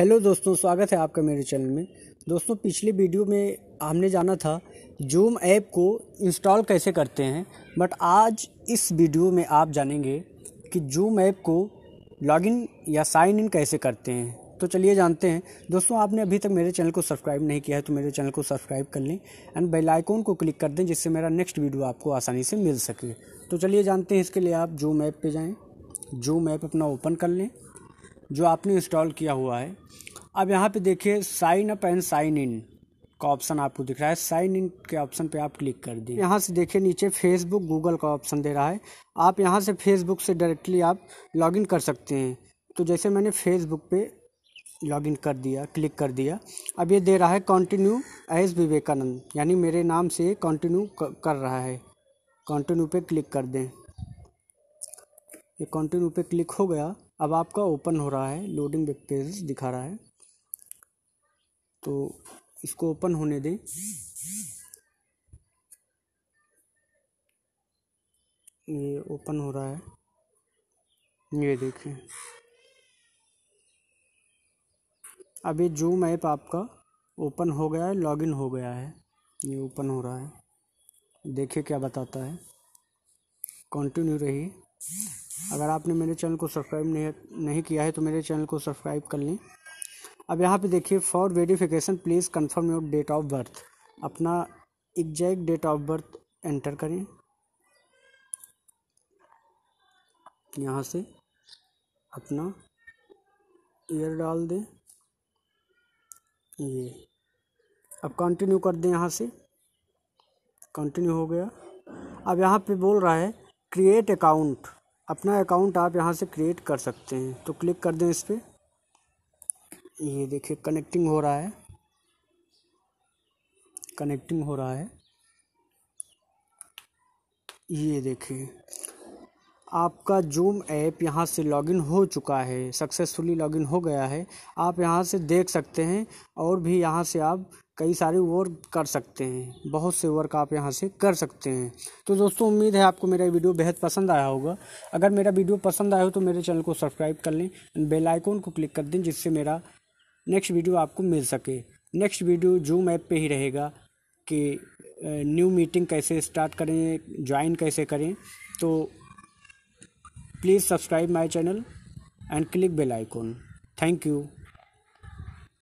Hello दोस्तों स्वागत है आपका मेरे चैनल में दोस्तों पिछले वीडियो में हमने जाना था जूम ऐप को इंस्टॉल कैसे करते हैं बट आज इस वीडियो में आप जानेंगे कि जूम ऐप को लॉगिन या साइन इन कैसे करते हैं तो चलिए जानते हैं दोस्तों आपने अभी तक मेरे चैनल को सब्सक्राइब नहीं किया है तो मेरे चैनल को सब्सक्राइब कर लें एंड बेल आइकॉन को क्लिक कर दें जिससे मेरा नेक्स्ट वीडियो आपको आसानी से मिल सके तो चलिए जानते हैं इसके लिए आप जूम ऐप पर जाएँ जूम ऐप अपना ओपन कर लें जो आपने इंस्टॉल किया हुआ है अब यहाँ पे देखिए sign up and sign in का ऑप्शन आपको दिख रहा है साइन इन के ऑप्शन पे आप क्लिक कर दिए यहाँ से देखिए नीचे फेसबुक गूगल का ऑप्शन दे रहा है आप यहाँ से फेसबुक से डायरेक्टली आप लॉगिन कर सकते हैं तो जैसे मैंने फेसबुक पे लॉगिन कर दिया क्लिक कर दिया अब ये दे रहा है कंटिन्यू एस विवेकानंद यानी मेरे नाम से कंटिन्यू कर रहा है कंटिन्यू पे क्लिक कर दें ये कंटिन्यू पे क्लिक हो गया अब आपका ओपन हो रहा है लोडिंग वेब पेज दिखा रहा है तो इसको ओपन होने दें ये ओपन हो रहा है ये देखें अब ये जूम ऐप आपका ओपन हो गया है लॉगिन हो गया है ये ओपन हो रहा है देखिए क्या बताता है कंटिन्यू रहिए अगर आपने मेरे चैनल को सब्सक्राइब नहीं नहीं किया है तो मेरे चैनल को सब्सक्राइब कर लें अब यहाँ पे देखिए for verification please confirm your date of birth अपना exact date of birth enter करें यहाँ से अपना ईयर डाल दें ये अब कंटिन्यू कर दें यहाँ से कंटिन्यू हो गया अब यहाँ पे बोल रहा है क्रिएट अकाउंट अपना अकाउंट आप यहाँ से क्रिएट कर सकते हैं तो क्लिक कर दें इस पर ये देखिए कनेक्टिंग हो रहा है कनेक्टिंग हो रहा है ये देखिए आपका जूम ऐप यहाँ से लॉगिन हो चुका है सक्सेसफुली लॉगिन हो गया है आप यहाँ से देख सकते हैं और भी यहाँ से आप कई सारे वर्क कर सकते हैं बहुत से वर्क आप यहाँ से कर सकते हैं तो दोस्तों उम्मीद है आपको मेरा वीडियो बेहद पसंद आया होगा अगर मेरा वीडियो पसंद आया हो तो मेरे चैनल को सब्सक्राइब कर लें बेल आइकॉन को क्लिक कर दें जिससे मेरा नेक्स्ट वीडियो आपको मिल सके नेक्स्ट वीडियो जूम ऐप पर ही रहेगा कि न्यू मीटिंग कैसे स्टार्ट करें ज्वाइन कैसे करें तो Please subscribe my channel and click bell icon. Thank you.